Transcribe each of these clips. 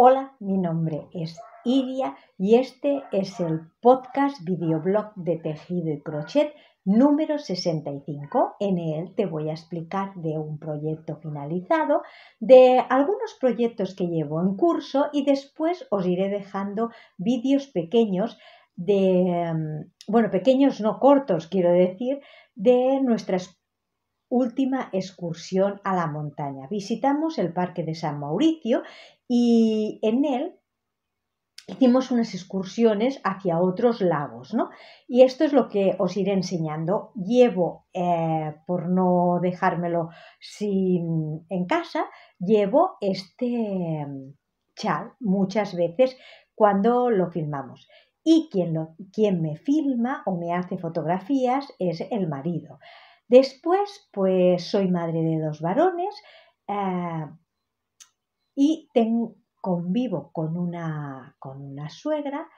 Hola, mi nombre es Iria y este es el podcast videoblog de tejido y crochet número 65. En él te voy a explicar de un proyecto finalizado, de algunos proyectos que llevo en curso y después os iré dejando vídeos pequeños de, mm, bueno, pequeños no cortos, quiero decir, de nuestras última excursión a la montaña. Visitamos el Parque de San Mauricio y en él hicimos unas excursiones hacia otros lagos, ¿no? Y esto es lo que os iré enseñando. Llevo, eh, por no dejármelo sin, en casa, llevo este mm, chal muchas veces cuando lo filmamos. Y quien, quien me filma o me hace fotografías es el marido. Después, pues soy madre de dos varones eh, y convivo con una, con una suegra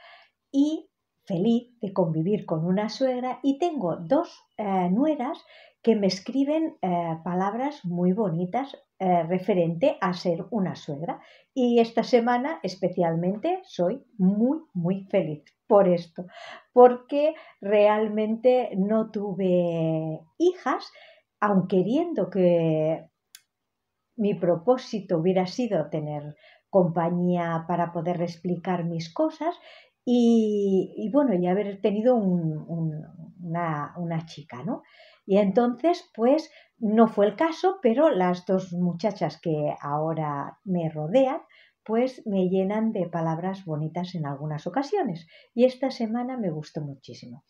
y feliz de convivir con una suegra y tengo dos eh, nueras que me escriben eh, palabras muy bonitas eh, referente a ser una suegra. Y esta semana especialmente soy muy, muy feliz por esto, porque realmente no tuve hijas, aun queriendo que mi propósito hubiera sido tener compañía para poder explicar mis cosas y, bueno, y haber tenido una, una chica, ¿no? Y entonces, pues no fue el caso, pero las dos muchachas que ahora me rodean, pues me llenan de palabras bonitas en algunas ocasiones. Y esta semana me gustó muchísimo.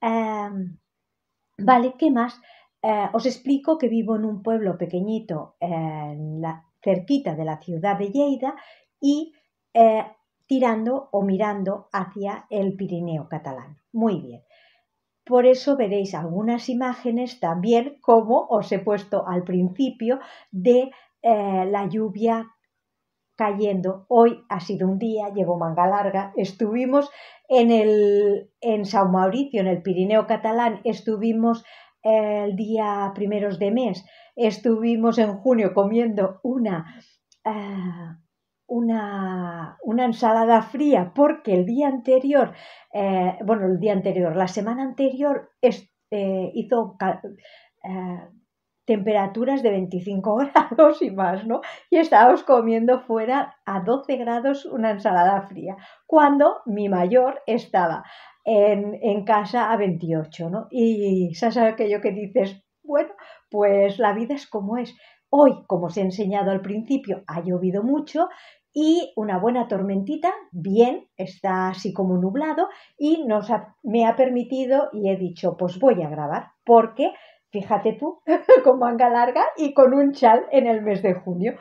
Em, vale, ¿qué más? Eh, os explico que vivo en un pueblo pequeñito cerquita de la ciudad de Lleida y eh, tirando o mirando hacia el Pirineo catalán. Muy bien. Por eso veréis algunas imágenes también, como os he puesto al principio, de eh, la lluvia cayendo. Hoy ha sido un día, llevo manga larga. Estuvimos en, el, en Sao Mauricio, en el Pirineo catalán, estuvimos eh, el día primeros de mes, estuvimos en junio comiendo una eh, una, ensalada fría porque el día anterior, eh, bueno, el día anterior, la semana anterior eh, hizo eh, temperaturas de 25 grados y más, ¿no? Y estábamos comiendo fuera a 12 grados una ensalada fría, cuando mi mayor estaba en, en casa a 28, ¿no? Y sabes aquello que dices, bueno, pues la vida es como es. Hoy, como os he enseñado al principio, ha llovido mucho y una buena tormentita, bien, está así como nublado y nos me ha permitido y he dicho, pues voy a grabar porque, fíjate tú, con manga larga y con un chal en el mes de junio.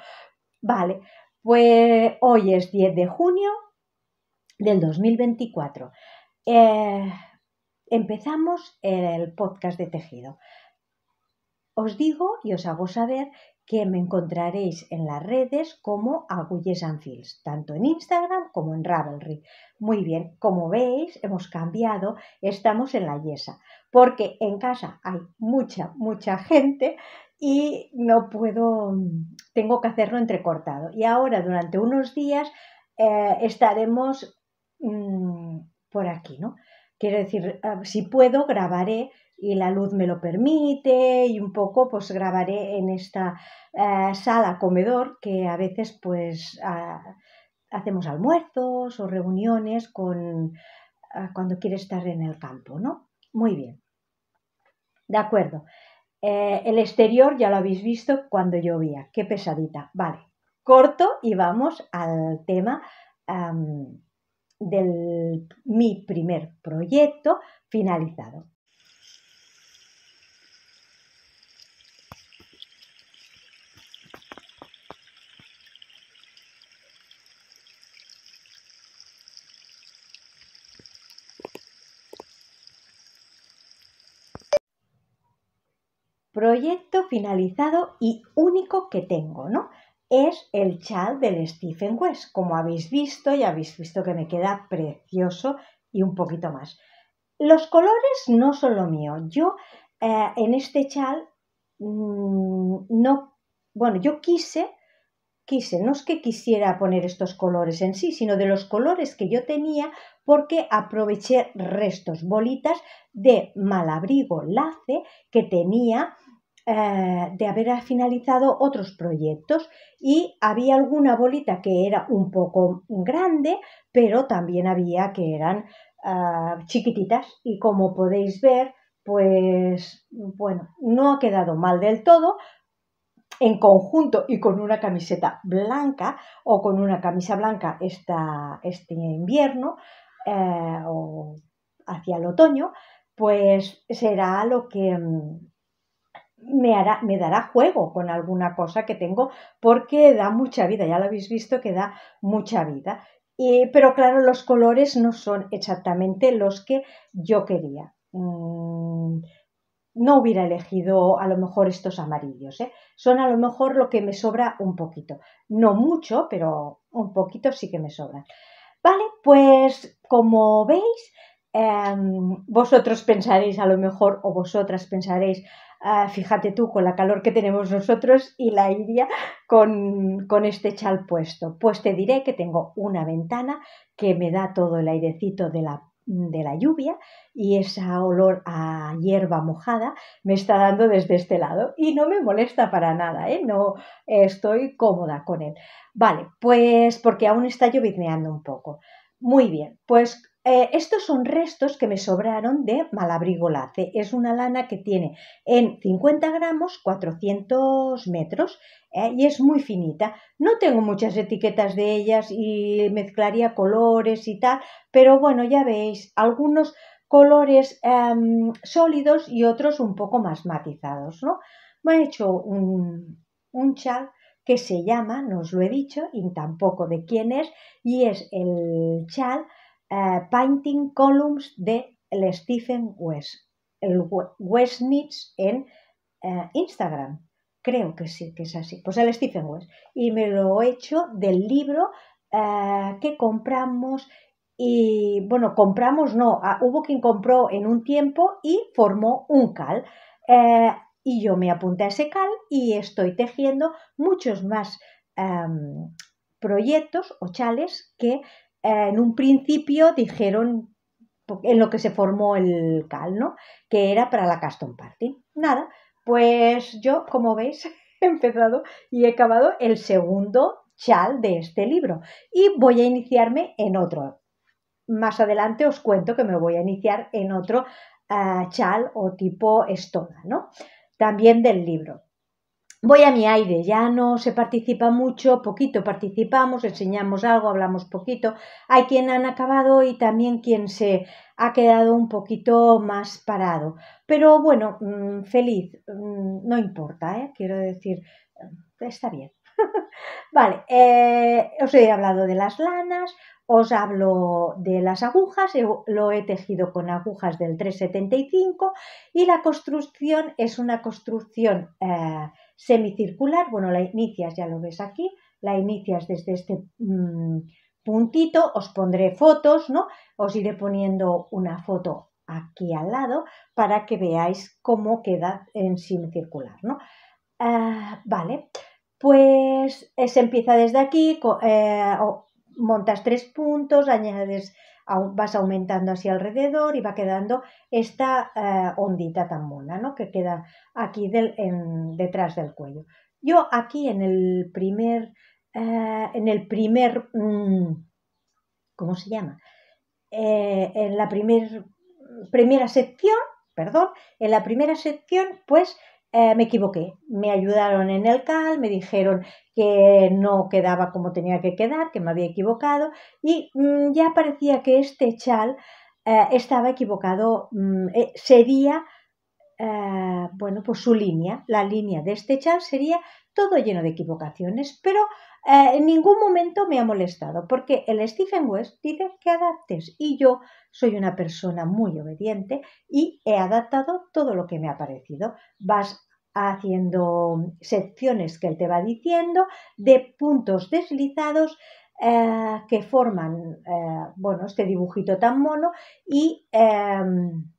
Vale, pues hoy es 10 de junio del 2024. Eh, empezamos el podcast de tejido. Os digo y os hago saber que me encontraréis en las redes como Agulles and Fields, tanto en Instagram como en Ravelry. Muy bien, como veis, hemos cambiado, estamos en la Yesa, porque en casa hay mucha, mucha gente y no puedo, tengo que hacerlo entrecortado. Y ahora, durante unos días, eh, estaremos mm, por aquí, ¿no? Quiero decir, eh, si puedo, grabaré y la luz me lo permite y un poco pues grabaré en esta eh, sala comedor que a veces pues hacemos almuerzos o reuniones con eh, cuando quiere estar en el campo, ¿no? Muy bien. De acuerdo. Eh, el exterior ya lo habéis visto cuando llovía. Qué pesadita. Vale. Corto y vamos al tema del mi primer proyecto finalizado. proyecto finalizado y único que tengo, ¿no? Es el chal del Stephen West, como habéis visto y habéis visto que me queda precioso y un poquito más. Los colores no son lo mío. Yo eh, en este chal mm, no, bueno, yo quise, quise, no es que quisiera poner estos colores en sí, sino de los colores que yo tenía, porque aproveché restos, bolitas de malabrigo lace que tenía eh, de haber finalizado otros proyectos y había alguna bolita que era un poco grande, pero también había que eran ah, chiquititas y como podéis ver, pues bueno, no ha quedado mal del todo, en conjunto y con una camiseta blanca o con una camisa blanca este invierno eh, o hacia el otoño, pues será lo que, me, me dará juego con alguna cosa que tengo porque da mucha vida, ya lo habéis visto que da mucha vida. Y, pero claro, los colores no son exactamente los que yo quería. Mm, no hubiera elegido a lo mejor estos amarillos, ¿eh? son a lo mejor lo que me sobra un poquito. No mucho, pero un poquito sí que me sobra, Vale, pues como veis, em, vosotros pensaréis a lo mejor o vosotras pensaréis, Ah, fíjate tú, con la calor que tenemos nosotros y la iria con, este chal puesto. Pues te diré que tengo una ventana que me da todo el airecito de la, de la lluvia y ese olor a hierba mojada me está dando desde este lado y no me molesta para nada, ¿eh? no estoy cómoda con él. Vale, pues porque aún está llovizneando un poco. Muy bien, pues eh, estos son restos que me sobraron de Malabrigo Lace, Es una lana que tiene en 50 gramos 400 metros eh, y es muy finita. No tengo muchas etiquetas de ellas y mezclaría colores y tal, pero bueno, ya veis, algunos colores em, sólidos y otros un poco más matizados, ¿no? Me he hecho un, un chal que se llama, no os lo he dicho, y tampoco de quién es, y es el chal eh, Painting Columns de Stephen West, el Westnitz en eh, Instagram. Creo que sí, que es así. Pues el Stephen West. Y me lo he hecho del libro eh, que compramos y, bueno, compramos no, ah, hubo quien compró en un tiempo y formó un cal. y yo me apunté a ese cal y estoy tejiendo muchos más em, proyectos o chales que eh, en un principio dijeron en lo que se formó el CAL, ¿no? Que era para la Custom Party. Nada, pues yo, como veis, he empezado y he acabado el segundo chal de este libro y voy a iniciarme en otro. Más adelante os cuento que me voy a iniciar en otro eh, chal o tipo estona, ¿no? También del libro. Voy a mi aire, ya no se participa mucho, poquito participamos, enseñamos algo, hablamos poquito. Hay quien han acabado y también quien se ha quedado un poquito más parado. Pero bueno, mm, feliz, mm, no importa, ¿eh? quiero decir, eh, está bien. vale, eh, os he hablado de las lanas, os hablo de las agujas, lo he tejido con agujas del 375 y la construcción es una construcción semicircular, bueno, la inicias, ya lo ves aquí, la inicias desde este mm, puntito, os pondré fotos, ¿no? Os iré poniendo una foto aquí al lado para que veáis cómo queda en semicircular, ¿no? Ah, vale, pues eh, se empieza desde aquí, eh, montas tres puntos, añades vas aumentando así alrededor y va quedando esta eh, ondita tan mona, ¿no? Que queda aquí del, detrás del cuello. Yo aquí en el primer, eh, en el primer, mm, ¿cómo se llama? Eh, en la primer, primera sección, perdón, en la primera sección, pues eh, me equivoqué. Me ayudaron en el CAL, me dijeron que no quedaba como tenía que quedar, que me había equivocado y mm, ya parecía que este chal eh, estaba equivocado, mm, eh, sería, bueno, pues su línea, la línea de este chal sería todo lleno de equivocaciones, pero eh, en ningún momento me ha molestado, porque el Stephen West dice que adaptes y yo soy una persona muy obediente y he adaptado todo lo que me ha parecido. Vas haciendo secciones que él te va diciendo de puntos deslizados eh, que forman, eh, bueno, este dibujito tan mono y em,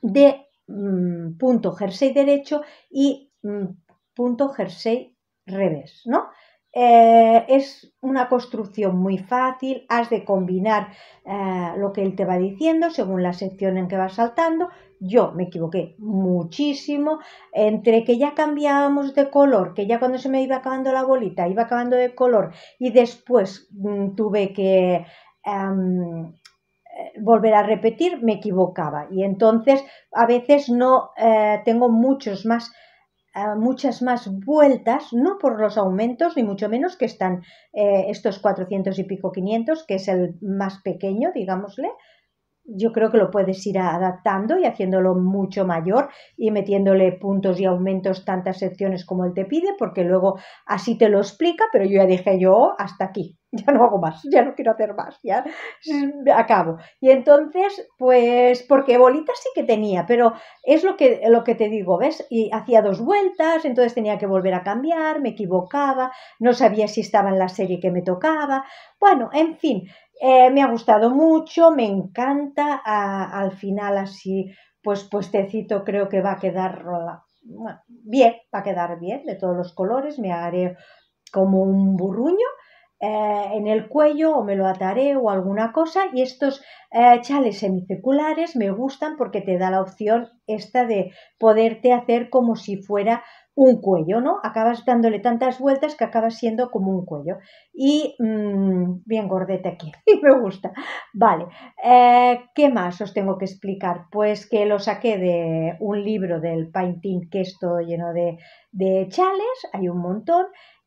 de mm, punto jersey derecho y mm, punto, jersey revés, ¿no? Eh, es una construcción muy fácil, has de combinar eh, lo que él te va diciendo según la sección en que vas saltando. Yo me equivoqué muchísimo, entre que ya cambiábamos de color, que ya cuando se me iba acabando la bolita, iba acabando de color y después mm, tuve que... Em, eh, volver a repetir, me equivocaba. Y entonces a veces no tengo muchos más muchas más vueltas, no por los aumentos, ni mucho menos que están eh, estos 400 y pico 500, que es el más pequeño, digámosle, yo creo que lo puedes ir adaptando y haciéndolo mucho mayor y metiéndole puntos y aumentos tantas secciones como él te pide, porque luego así te lo explica, pero yo ya dije yo hasta aquí, ya no hago más, ya no quiero hacer más, ya acabo. Y entonces, pues, porque bolitas sí que tenía, pero es lo que, lo que te digo, ¿ves? Y hacía dos vueltas, entonces tenía que volver a cambiar, me equivocaba, no sabía si estaba en la serie que me tocaba, bueno, en fin, eh, me ha gustado mucho, me encanta. al final así, pues puestecito creo que va a quedar bien, va a quedar bien de todos los colores. Me haré como un burruño eh, en el cuello o me lo ataré o alguna cosa. Y estos eh, chales semicirculares me gustan porque te da la opción esta de poderte hacer como si fuera un cuello, ¿no? Acabas dándole tantas vueltas que acabas siendo como un cuello. Y mm, bien gordete aquí, y me gusta. Vale, eh, ¿qué más os tengo que explicar? Pues que lo saqué de un libro del Painting, que es todo lleno de, de chales, hay un montón,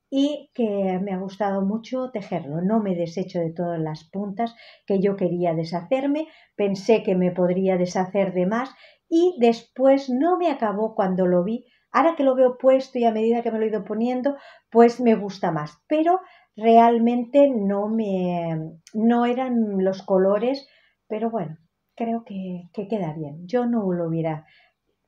y que me ha gustado mucho tejerlo. No me deshecho de todas las puntas que yo quería deshacerme, pensé que me podría deshacer de más y después no me acabó cuando lo vi Ahora que lo veo puesto y a medida que me lo he ido poniendo, pues me gusta más. Pero realmente no me no eran los colores, pero bueno, creo que, queda bien. Yo no lo hubiera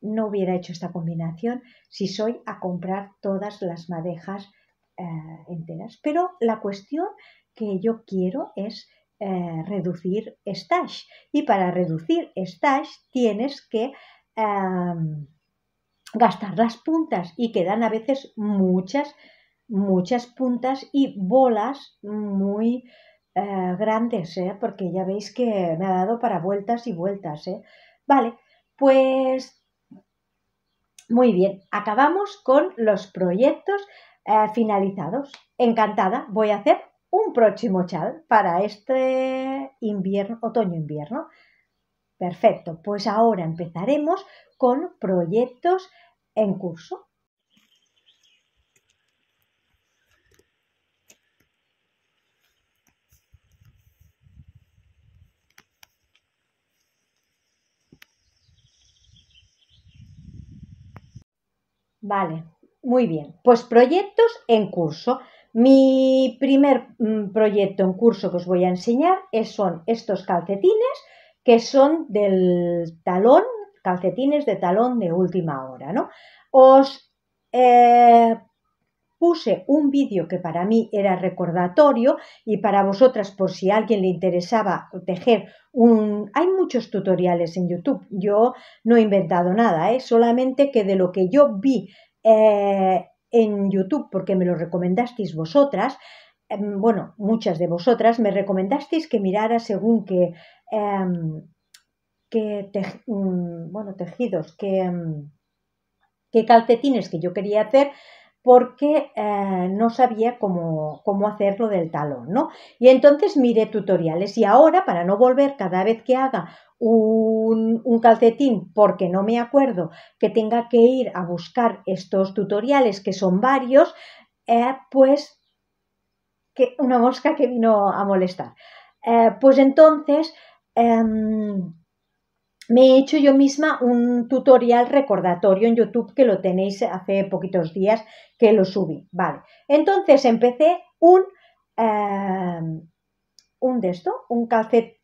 no hubiera hecho esta combinación si soy a comprar todas las madejas eh, enteras. Pero la cuestión que yo quiero es eh, reducir stash. Y para reducir stash tienes que em, gastar las puntas y quedan a veces muchas, muchas puntas y bolas muy eh, grandes, ¿eh? porque ya veis que me ha dado para vueltas y vueltas. ¿eh? Vale, pues muy bien, acabamos con los proyectos finalizados. Encantada, voy a hacer un próximo chal para este invierno, otoño-invierno. Perfecto, pues ahora empezaremos con proyectos en curso. Vale, muy bien. Pues proyectos en curso. Mi primer mm, proyecto en curso que os voy a enseñar es, son estos calcetines que son del talón, calcetines de talón de última hora, ¿no? Os eh, puse un vídeo que para mí era recordatorio y para vosotras por si a alguien le interesaba tejer un... Hay muchos tutoriales en YouTube, yo no he inventado nada, ¿eh? solamente que de lo que yo vi... Eh, en YouTube porque me lo recomendasteis vosotras, Em, bueno, muchas de vosotras me recomendasteis que mirara según qué em, mm, bueno, tejidos, em, qué calcetines que yo quería hacer porque eh, no sabía cómo, hacerlo del talón, ¿no? Y entonces miré tutoriales y ahora, para no volver cada vez que haga un, un, calcetín porque no me acuerdo que tenga que ir a buscar estos tutoriales que son varios, eh, pues que, una mosca que vino a molestar. Eh, pues entonces em, me he hecho yo misma un tutorial recordatorio en YouTube que lo tenéis hace poquitos días que lo subí. Vale. Entonces empecé un, em, un de esto, un,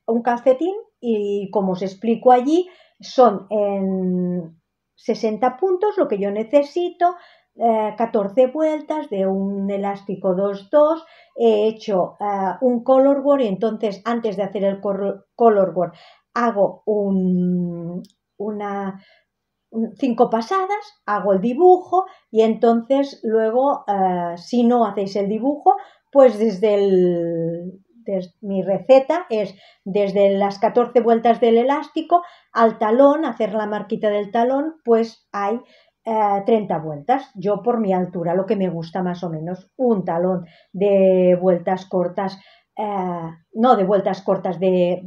un calcetín y como os explico allí, son en 60 puntos lo que yo necesito, 14 eh, vueltas de un elástico 2-2, he hecho eh, un color y entonces antes de hacer el color hago un, una, cinco pasadas, hago el dibujo y entonces luego, eh, si no hacéis el dibujo, pues desde mi receta es desde las 14 vueltas del elástico al talón, hacer la marquita del talón, pues hay 30 vueltas. Yo por mi altura lo que me gusta más o menos un talón de vueltas cortas, eh, no de vueltas cortas, de,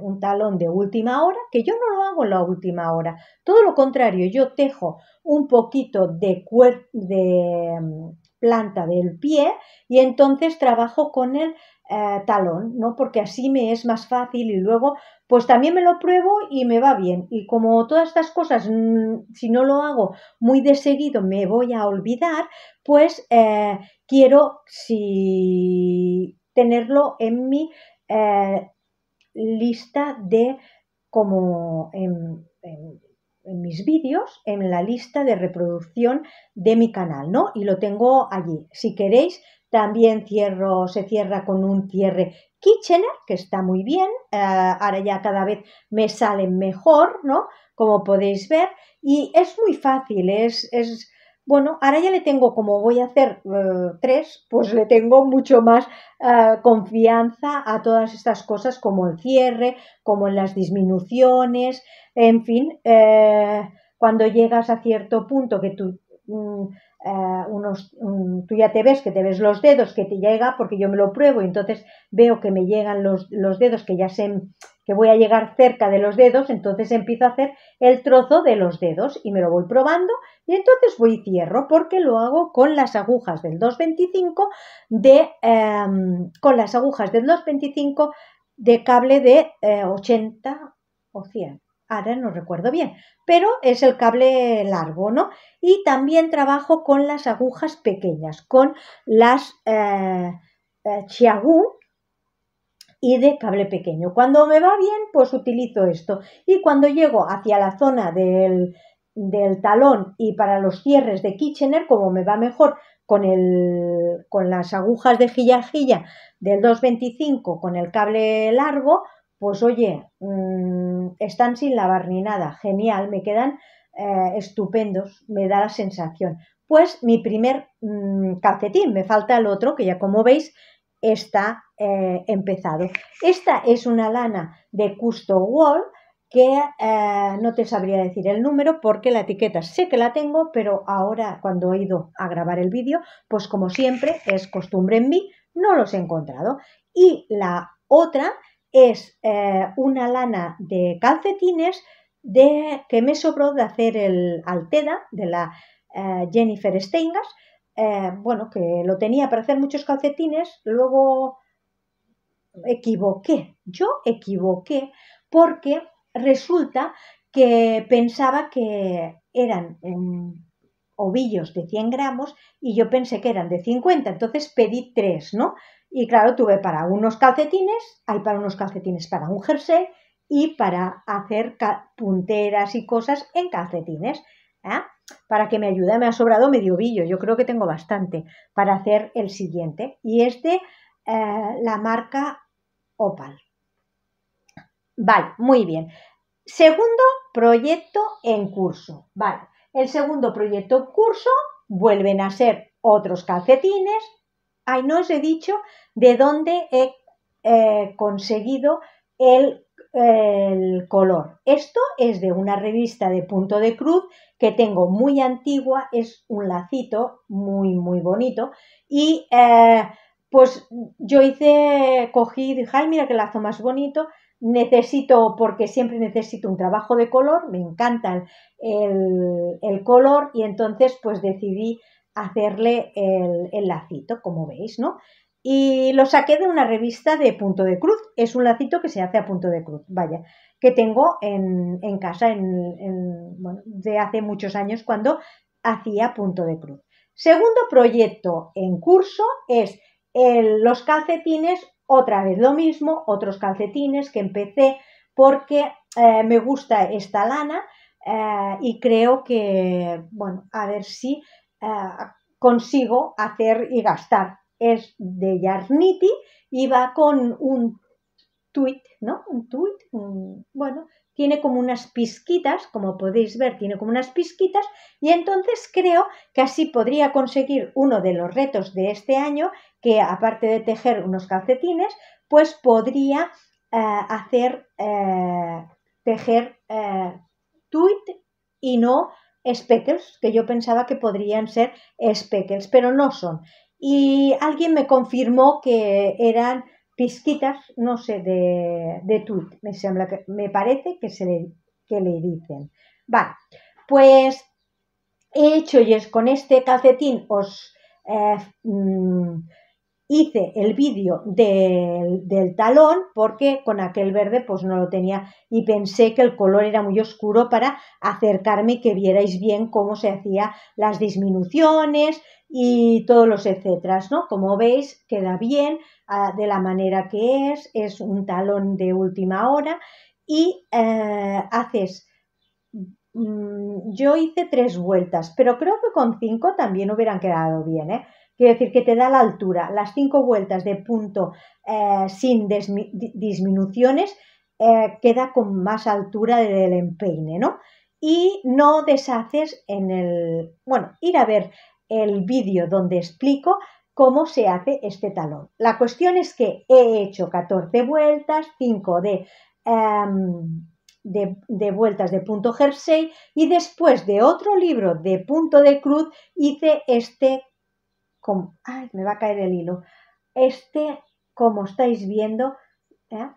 un talón de última hora, que yo no lo hago en la última hora. Todo lo contrario, yo tejo un poquito de, de mm, planta del pie y entonces trabajo con el eh, talón, ¿no? Porque así me es más fácil y luego, pues también me lo pruebo y me va bien. Y como todas estas cosas, mm, si no lo hago muy de seguido, me voy a olvidar, pues eh, quiero si tenerlo en mi eh, lista de como en, en mis vídeos, en la lista de reproducción de mi canal, ¿no? Y lo tengo allí. Si queréis, también cierro, se cierra con un cierre Kitchener, que está muy bien, eh, ahora ya cada vez me sale mejor, ¿no? Como podéis ver, y es muy fácil, es, bueno, ahora ya le tengo, como voy a hacer eh, tres, pues le tengo mucho más eh, confianza a todas estas cosas como el cierre, como en las disminuciones, en fin, cuando llegas a cierto punto que tú... Mm, eh, unos, tú ya te ves que te ves los dedos, que te llega, porque yo me lo pruebo, y entonces veo que me llegan los, los dedos, que ya sé que voy a llegar cerca de los dedos, entonces empiezo a hacer el trozo de los dedos y me lo voy probando y entonces voy y cierro porque lo hago con las agujas del 225 de, em, con las agujas del 225 de cable de 80 eh, o 100 ahora no recuerdo bien, pero es el cable largo, ¿no? Y también trabajo con las agujas pequeñas, con las eh, eh y de cable pequeño. Cuando me va bien, pues utilizo esto. Y cuando llego hacia la zona del, talón y para los cierres de Kitchener, como me va mejor con, las agujas de jilla del 225 con el cable largo, pues oye, mm, están sin lavar ni nada, genial, me quedan eh, estupendos, me da la sensación. Pues mi primer mm, calcetín, me falta el otro, que ya como veis está eh, empezado. Esta es una lana de Custo Wall que eh, no te sabría decir el número porque la etiqueta sé que la tengo, pero ahora cuando he ido a grabar el vídeo, pues como siempre es costumbre en mí, no los he encontrado. Y la otra es eh, una lana de calcetines de, que me sobró de hacer el Alteda de la eh, Jennifer Steingas. Eh, bueno, que lo tenía para hacer muchos calcetines, luego equivoqué, yo equivoqué porque resulta que pensaba que eran em, ovillos de 100 gramos y yo pensé que eran de 50, entonces pedí 3, ¿no? Y claro, tuve para unos calcetines, hay para unos calcetines para un jersey y para hacer punteras y cosas en calcetines. ¿eh? Para que me ayude, me ha sobrado medio billo, yo creo que tengo bastante para hacer el siguiente. Y es de eh, la marca Opal. Vale, muy bien. Segundo proyecto en curso. Vale, el segundo proyecto en curso vuelven a ser otros calcetines, Ay, no os he dicho de dónde he eh, conseguido el, color. Esto es de una revista de punto de cruz que tengo muy antigua, es un lacito muy, muy bonito y eh, pues yo hice, cogí, dije, ay, mira qué lazo más bonito, necesito, porque siempre necesito un trabajo de color, me encanta el color y entonces pues decidí hacerle el, lacito, como veis, ¿no? Y lo saqué de una revista de punto de cruz. Es un lacito que se hace a punto de cruz, vaya, que tengo en, casa de hace muchos años cuando hacía punto de cruz. Segundo proyecto en curso es los calcetines, otra vez lo mismo, otros calcetines que empecé porque eh, me gusta esta lana eh, y creo que, bueno, a ver si eh, consigo hacer y gastar. Es de Yarniti y va con un tweet, ¿no? Un tweet, bueno, tiene como unas pisquitas como podéis ver, tiene como unas pisquitas y entonces creo que así podría conseguir uno de los retos de este año, que aparte de tejer unos calcetines, pues podría eh, hacer eh, tejer tweet y no speckles, que yo pensaba que podrían ser speckles, pero no son. Y alguien me confirmó que eran pizquitas, no sé, de, de tweet, me, me parece que, se le, que le dicen. Vale, pues he hecho y es con este calcetín os eh, mm, hice el vídeo del, talón porque con aquel verde pues no lo tenía y pensé que el color era muy oscuro para acercarme que vierais bien cómo se hacía las disminuciones y todos los etcéteras, ¿no? Como veis queda bien ah, de la manera que es, es un talón de última hora y eh, haces mm, yo hice tres vueltas, pero creo que con cinco también hubieran quedado bien, ¿eh? Quiero decir que te da la altura. Las cinco vueltas de punto eh, sin disminuciones eh, queda con más altura del empeine, ¿no? Y no deshaces en el... Bueno, ir a ver el vídeo donde explico cómo se hace este talón. La cuestión es que he hecho 14 vueltas, 5 em, de, de, vueltas de punto jersey y después de otro libro de punto de cruz hice este ay, me va a caer el hilo. Este, como estáis viendo, ¿eh?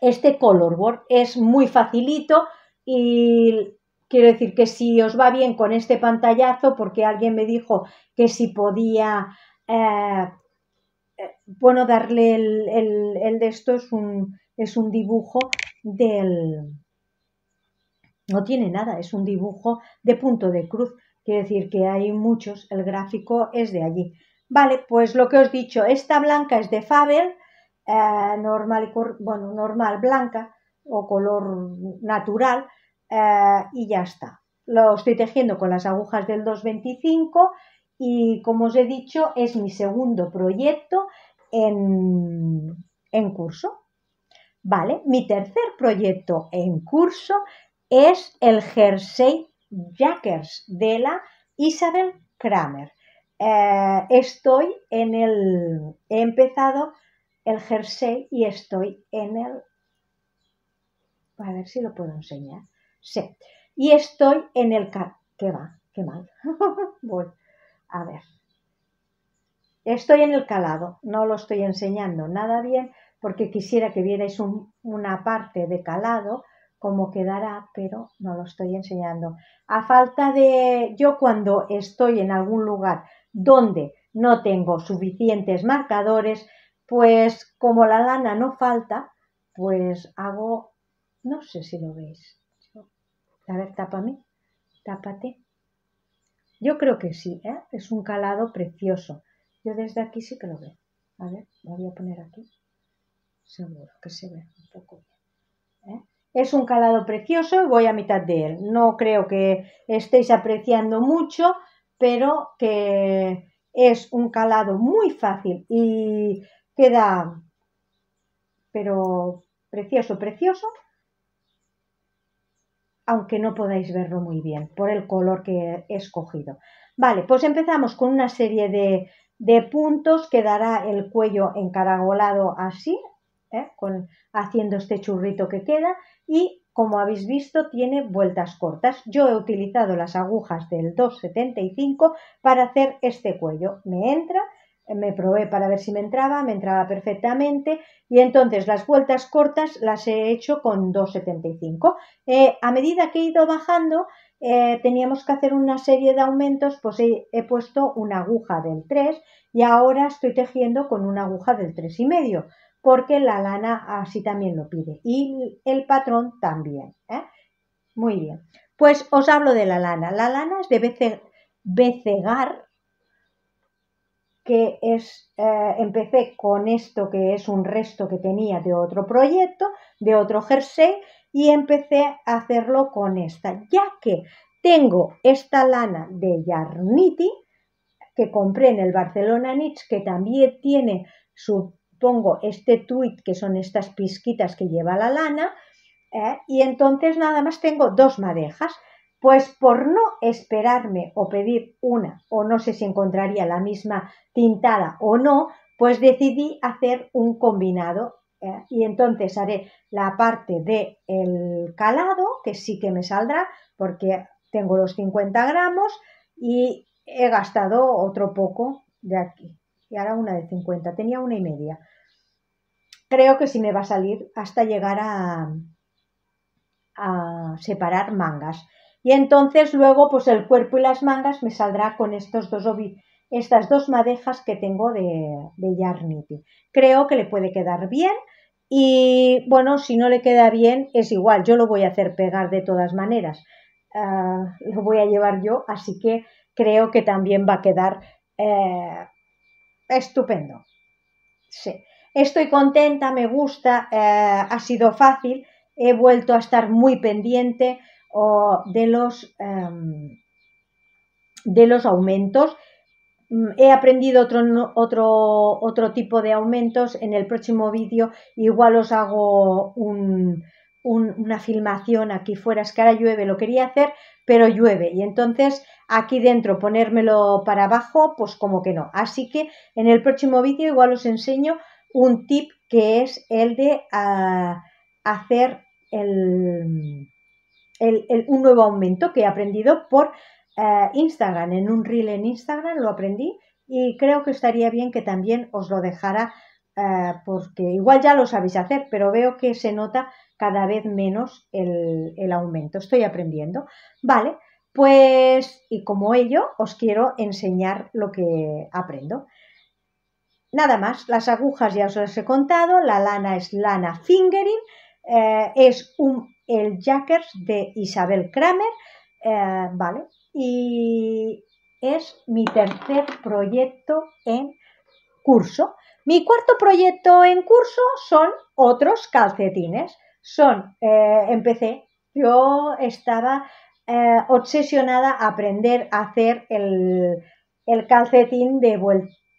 este colorboard es muy facilito y quiero decir que si os va bien con este pantallazo, porque alguien me dijo que si podía, eh, bueno, darle el, el, de esto, es un, es un dibujo del... No tiene nada, es un dibujo de punto de cruz Quiere decir que hay muchos, el gráfico es de allí. Vale, pues lo que os he dicho, esta blanca es de Fabel, eh, normal, bueno, normal blanca o color natural eh, y ya está. Lo estoy tejiendo con las agujas del 225 y como os he dicho es mi segundo proyecto en, en curso. Vale, mi tercer proyecto en curso es el jersey Jackers de la Isabel Kramer. Eh, estoy en el. He empezado el jersey y estoy en el. A ver si lo puedo enseñar. Sí. Y estoy en el. ¿Qué va? ¿Qué mal? Voy. A ver. Estoy en el calado. No lo estoy enseñando nada bien porque quisiera que vierais una parte de calado como quedará, pero no lo estoy enseñando. A falta de yo cuando estoy en algún lugar donde no tengo suficientes marcadores, pues como la lana no falta, pues hago, no sé si lo veis. A ver, tápame, tápate. Yo creo que sí, ¿eh? es un calado precioso. Yo desde aquí sí que lo veo. A ver, lo voy a poner aquí. Seguro que se ve un poco bien. ¿eh? Es un calado precioso y voy a mitad de él. No creo que estéis apreciando mucho, pero que es un calado muy fácil y queda, pero precioso, precioso, aunque no podáis verlo muy bien por el color que he escogido. Vale, pues empezamos con una serie de, de puntos que dará el cuello encaragolado así, ¿eh? Con, haciendo este churrito que queda y como habéis visto tiene vueltas cortas. Yo he utilizado las agujas del 275 para hacer este cuello. Me entra, me probé para ver si me entraba, me entraba perfectamente y entonces las vueltas cortas las he hecho con 275. Eh, a medida que he ido bajando eh, teníamos que hacer una serie de aumentos, pues he, puesto una aguja del 3 y ahora estoy tejiendo con una aguja del y medio porque la lana así también lo pide y el patrón también. ¿eh? Muy bien, pues os hablo de la lana. La lana es de becegar, que es, eh, empecé con esto que es un resto que tenía de otro proyecto, de otro jersey, y empecé a hacerlo con esta, ya que tengo esta lana de Yarniti que compré en el Barcelona Nietzsche, que también tiene su pongo este tweet, que son estas pisquitas que lleva la lana, ¿eh? y entonces nada más tengo dos madejas. Pues por no esperarme o pedir una, o no sé si encontraría la misma tintada o no, pues decidí hacer un combinado. ¿eh? Y entonces haré la parte del el calado, que sí que me saldrá, porque tengo los 50 gramos y he gastado otro poco de aquí y ahora una de 50. Tenía una y media. Creo que sí me va a salir hasta llegar a, separar mangas. Y entonces luego pues el cuerpo y las mangas me saldrá con estos dos estas dos madejas que tengo de, de Yarnity. Creo que le puede quedar bien y bueno, si no le queda bien es igual, yo lo voy a hacer pegar de todas maneras. Ah, lo voy a llevar yo, así que creo que también va a quedar eh, estupendo. Sí. Estoy contenta, me gusta, eh, ha sido fácil, he vuelto a estar muy pendiente de, los, em, de los aumentos. Mm, he aprendido otro, otro, otro tipo de aumentos. En el próximo vídeo igual os hago una filmación aquí fuera. Es que ahora llueve, lo quería hacer, pero llueve y entonces aquí dentro ponérmelo para abajo, pues como que no. Así que en el próximo vídeo igual os enseño un tip que es el de ah, hacer el, un nuevo aumento que he aprendido por eh, Instagram, en un reel en Instagram lo aprendí y creo que estaría bien que también os lo dejara eh, porque igual ya lo sabéis hacer, pero veo que se nota cada vez menos el, aumento. Estoy aprendiendo. Vale, pues y como ello os quiero enseñar lo que aprendo. Nada más, las agujas ya os las he contado, la lana es lana fingering, eh, es un, el Jackers de Isabel Kramer, eh, ¿vale? Y es mi tercer proyecto en curso. Mi cuarto proyecto en curso son otros calcetines. Son, eh, empecé, yo estaba eh, obsesionada a aprender a hacer el, calcetín de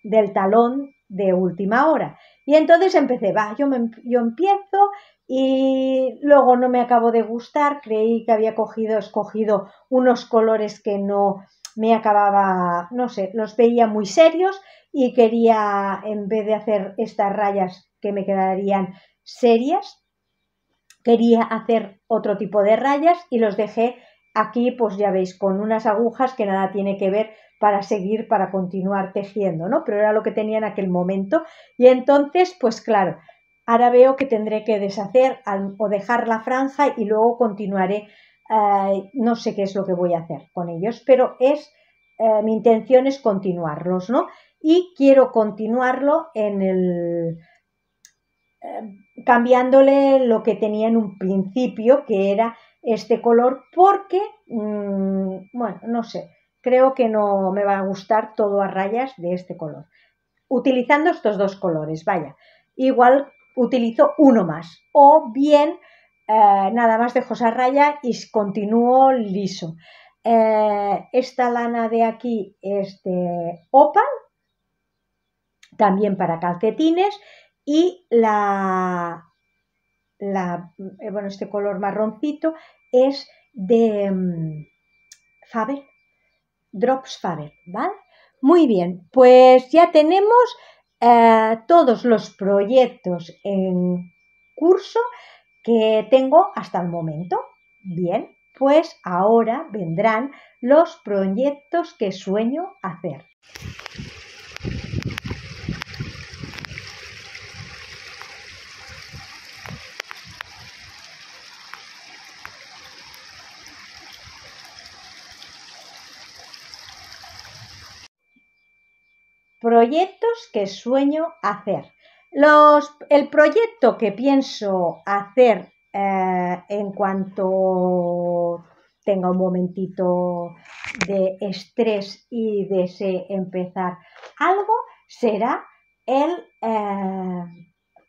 del talón de última hora. Y entonces empecé, va, yo, empiezo y luego no me acabo de gustar, creí que había cogido, escogido unos colores que no me acababa, no sé, los veía muy serios y quería, en vez de hacer estas rayas que me quedarían serias, quería hacer otro tipo de rayas y los dejé aquí, pues ya veis, con unas agujas que nada tiene que ver para seguir, para continuar tejiendo, ¿no? Pero era lo que tenía en aquel momento. Y entonces, pues claro, ahora veo que tendré que deshacer o dejar la franja y luego continuaré. Eh, no sé qué es lo que voy a hacer con ellos, pero es eh, mi intención es continuarlos, ¿no? y quiero continuarlo en el eh, cambiándole lo que tenía en un principio que era este color porque mm, bueno no sé creo que no me va a gustar todo a rayas de este color utilizando estos dos colores vaya igual utilizo uno más o bien eh, nada más dejo esa raya y continúo liso eh, esta lana de aquí este de opal también para calcetines y la, eh, bueno, este color marroncito es de mm, Faber, Drops Faber, ¿vale? Muy bien, pues ya tenemos eh, todos los proyectos en curso que tengo hasta el momento. Bien, pues ahora vendrán los proyectos que sueño hacer. proyectos que sueño hacer. Los, el proyecto que pienso hacer eh, en cuanto tenga un momentito de estrés y desee empezar algo será el eh,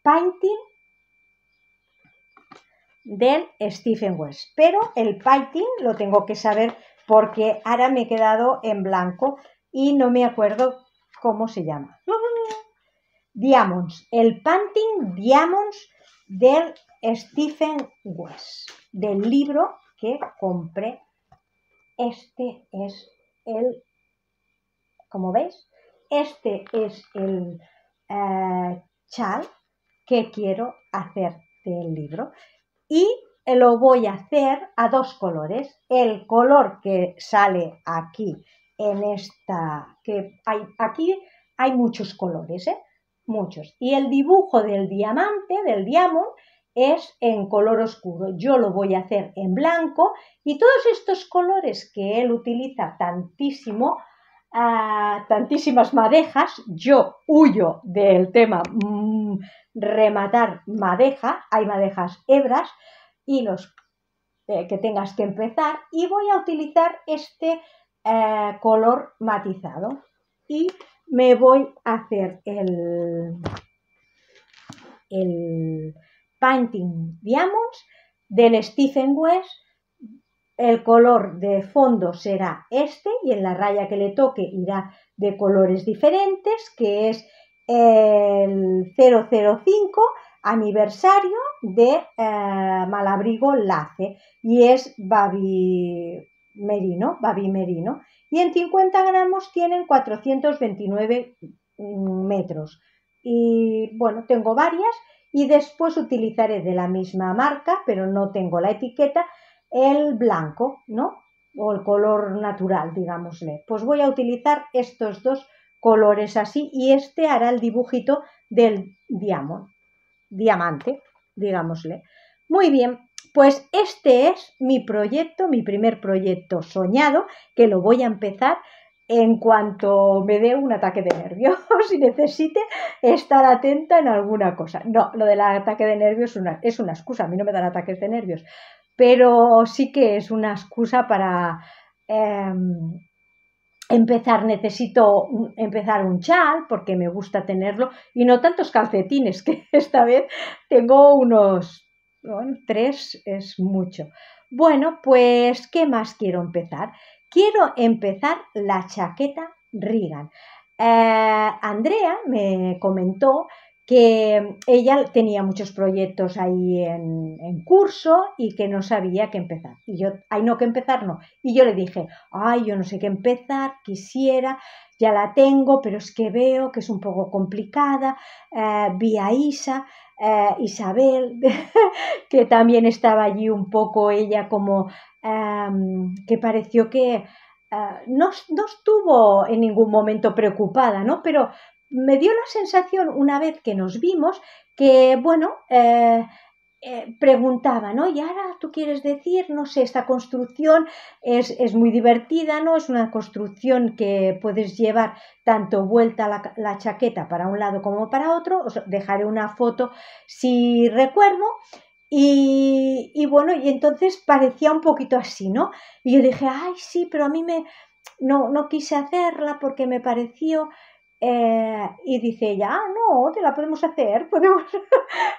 painting del Stephen West. Pero el painting lo tengo que saber porque ahora me he quedado en blanco y no me acuerdo cómo se llama. Diamonds, el Panting Diamonds del Stephen West, del libro que compré. Este es el, como veis, este es el eh, chal que quiero hacer del libro y lo voy a hacer a dos colores. El color que sale aquí en esta, que hay, aquí hay muchos colores, ¿eh? muchos. Y el dibujo del diamante, del diamond, es en color oscuro. Yo lo voy a hacer en blanco y todos estos colores que él utiliza tantísimo, ah, tantísimas madejas, yo huyo del tema mm, rematar madeja, hay madejas hebras y los eh, que tengas que empezar y voy a utilizar este eh, color matizado. Y me voy a hacer el, el Painting Diamonds del Stephen West. El color de fondo será este y en la raya que le toque irá de colores diferentes, que es el 005 aniversario de eh, Malabrigo Lace y es baby merino, babi merino, y en 50 gramos tienen 429 mm, metros. Y bueno, tengo varias y después utilizaré de la misma marca, pero no tengo la etiqueta, el blanco, ¿no? O el color natural, digámosle. Pues voy a utilizar estos dos colores así y este hará el dibujito del diamante, digámosle. Muy bien, pues este es mi proyecto, mi primer proyecto soñado, que lo voy a empezar en cuanto me dé un ataque de nervios si necesite estar atenta en alguna cosa. No, lo del ataque de nervios es una, excusa, a mí no me dan ataques de nervios, pero sí que es una excusa para em, empezar, necesito empezar un chal porque me gusta tenerlo y no tantos calcetines, que esta vez tengo unos bueno, tres es mucho. Bueno, pues, ¿qué más quiero empezar? Quiero empezar la chaqueta Rigan. Eh, Andrea me comentó que ella tenía muchos proyectos ahí en, curso y que no sabía qué empezar. Y yo, ay, no, qué empezar no. Y yo le dije, ay, yo no sé qué empezar, quisiera, ya la tengo, pero es que veo que es un poco complicada. vía eh, vi a Isa, eh, Isabel, que también estaba allí un poco ella como em, que pareció que eh, no, no, estuvo en ningún momento preocupada, ¿no? Pero me dio la sensación una vez que nos vimos que, bueno, eh, eh, preguntaba, ¿no? Y ahora tú quieres decir, no sé, esta construcción es, es, muy divertida, ¿no? Es una construcción que puedes llevar tanto vuelta la, chaqueta para un lado como para otro. Os dejaré una foto si recuerdo. Y, y, bueno, y entonces parecía un poquito así, ¿no? Y yo dije, ay, sí, pero a mí me... No, no quise hacerla porque me pareció eh, y dice ella, ah, no, te la podemos hacer, podemos,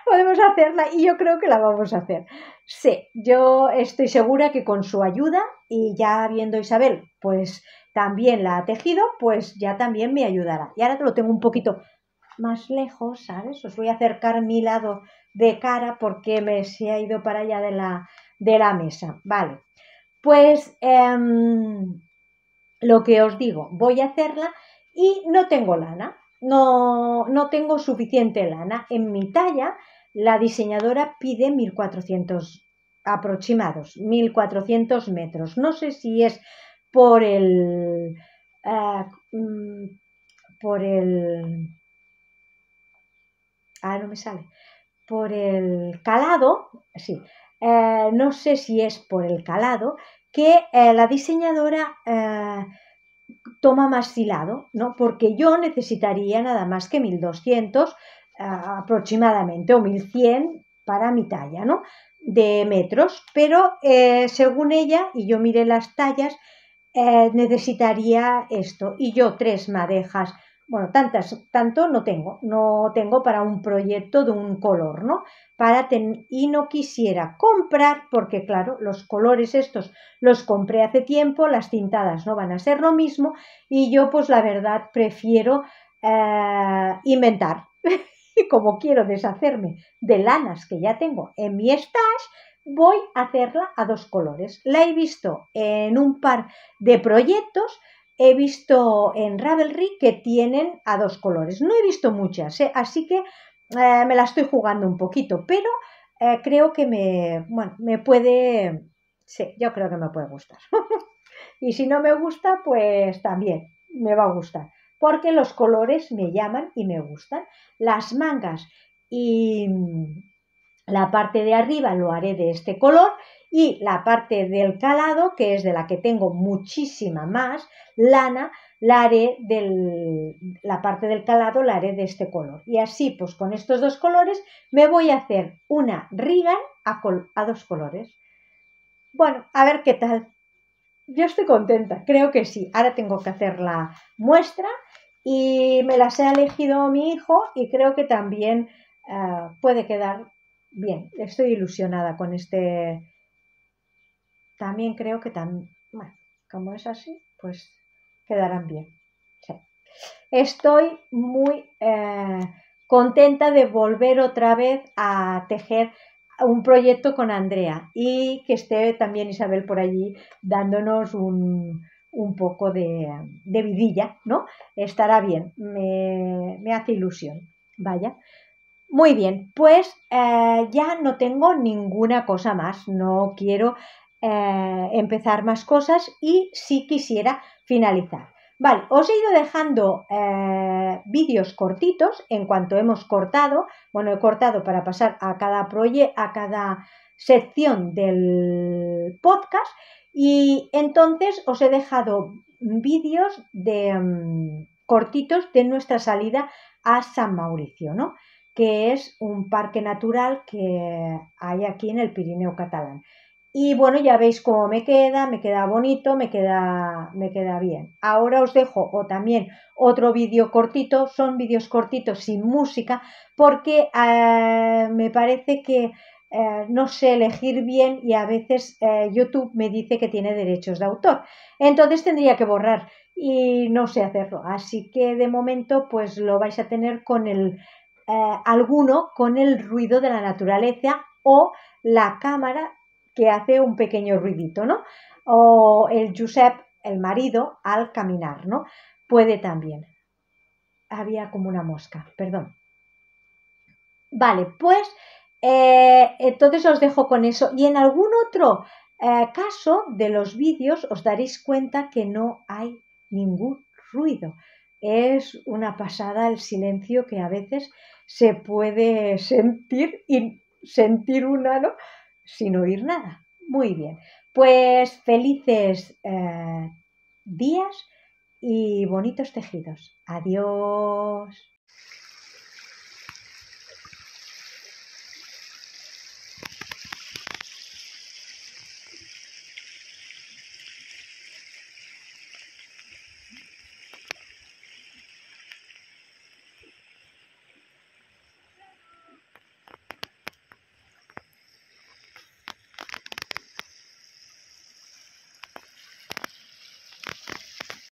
podemos hacerla y yo creo que la vamos a hacer. Sí, yo estoy segura que con su ayuda y ya viendo Isabel, pues también la ha tejido, pues ya también me ayudará. Y ahora te lo tengo un poquito más lejos, ¿sabes? Os voy a acercar mi lado de cara porque me se ha ido para allá de la, de la mesa. Vale, pues em, lo que os digo, voy a hacerla y no tengo lana, no, tengo suficiente lana. En mi talla, la diseñadora pide 1400 aproximados, 1400 metros. No sé si es por el. Ah, mm, por el. Ah, no me sale. Por el calado, sí. Eh, no sé si es por el calado que eh, la diseñadora eh, toma más hilado ¿no? Porque yo necesitaría nada más que 1200 ah, aproximadamente o 1100 para mi talla, ¿no? De metros, pero eh, según ella, y yo miré las tallas, eh, necesitaría esto, y yo tres madejas bueno, tantas, tanto no tengo, no tengo para un proyecto de un color, ¿no? Para y no quisiera comprar, porque claro, los colores estos los compré hace tiempo, las tintadas no van a ser lo mismo, y yo pues la verdad prefiero eh, inventar. y como quiero deshacerme de lanas que ya tengo en mi stash, voy a hacerla a dos colores. La he visto en un par de proyectos, he visto en Ravelry que tienen a dos colores. No he visto muchas, ¿eh? así que eh, me la estoy jugando un poquito, pero eh, creo que me, me puede, sí, yo creo que me puede gustar. y si no me gusta, pues también me va a gustar, porque los colores me llaman y me gustan. Las mangas y la parte de arriba lo haré de este color y la parte del calado, que es de la que tengo muchísima más lana, la haré del, la parte del calado la haré de este color. Y así, pues con estos dos colores me voy a hacer una riga a, dos colores. Bueno, a ver qué tal. Yo estoy contenta, creo que sí. Ahora tengo que hacer la muestra y me las ha elegido mi hijo y creo que también eh, puede quedar bien. Estoy ilusionada con este también creo que tan bueno, como es así, pues quedarán bien. Estoy muy eh, contenta de volver otra vez a tejer un proyecto con Andrea y que esté también Isabel por allí dándonos un, poco de, vidilla, ¿no? Estará bien, me, hace ilusión, vaya. Muy bien, pues eh, ya no tengo ninguna cosa más, no quiero eh, empezar más cosas y si quisiera finalizar. Vale, os he ido dejando eh, vídeos cortitos en cuanto hemos cortado. Bueno, he cortado para pasar a cada proye a cada sección del podcast y entonces os he dejado vídeos de mm, cortitos de nuestra salida a San Mauricio, que es un parque natural que hay aquí en el Pirineo catalán. Y bueno, ya veis cómo me queda, me queda bonito, me queda, me queda bien. Ahora os dejo o también otro vídeo cortito, son vídeos cortitos sin música, porque eh, me parece que eh, no sé elegir bien y a veces eh, YouTube me dice que tiene derechos de autor. Entonces tendría que borrar y no sé hacerlo. Así que de momento pues lo vais a tener con el alguno con el ruido de la naturaleza o la cámara que hace un pequeño ruidito, ¿no? O el Giuseppe, el marido, al caminar, ¿no? Puede también. Había como una mosca, perdón. Vale, pues eh, entonces os dejo con eso. Y en algún otro eh, caso de los vídeos os daréis cuenta que no hay ningún ruido. Es una pasada el silencio que a veces se puede sentir y sentir un ¿no? sin oír nada. Muy bien. Pues felices eh, días y bonitos tejidos. Adiós.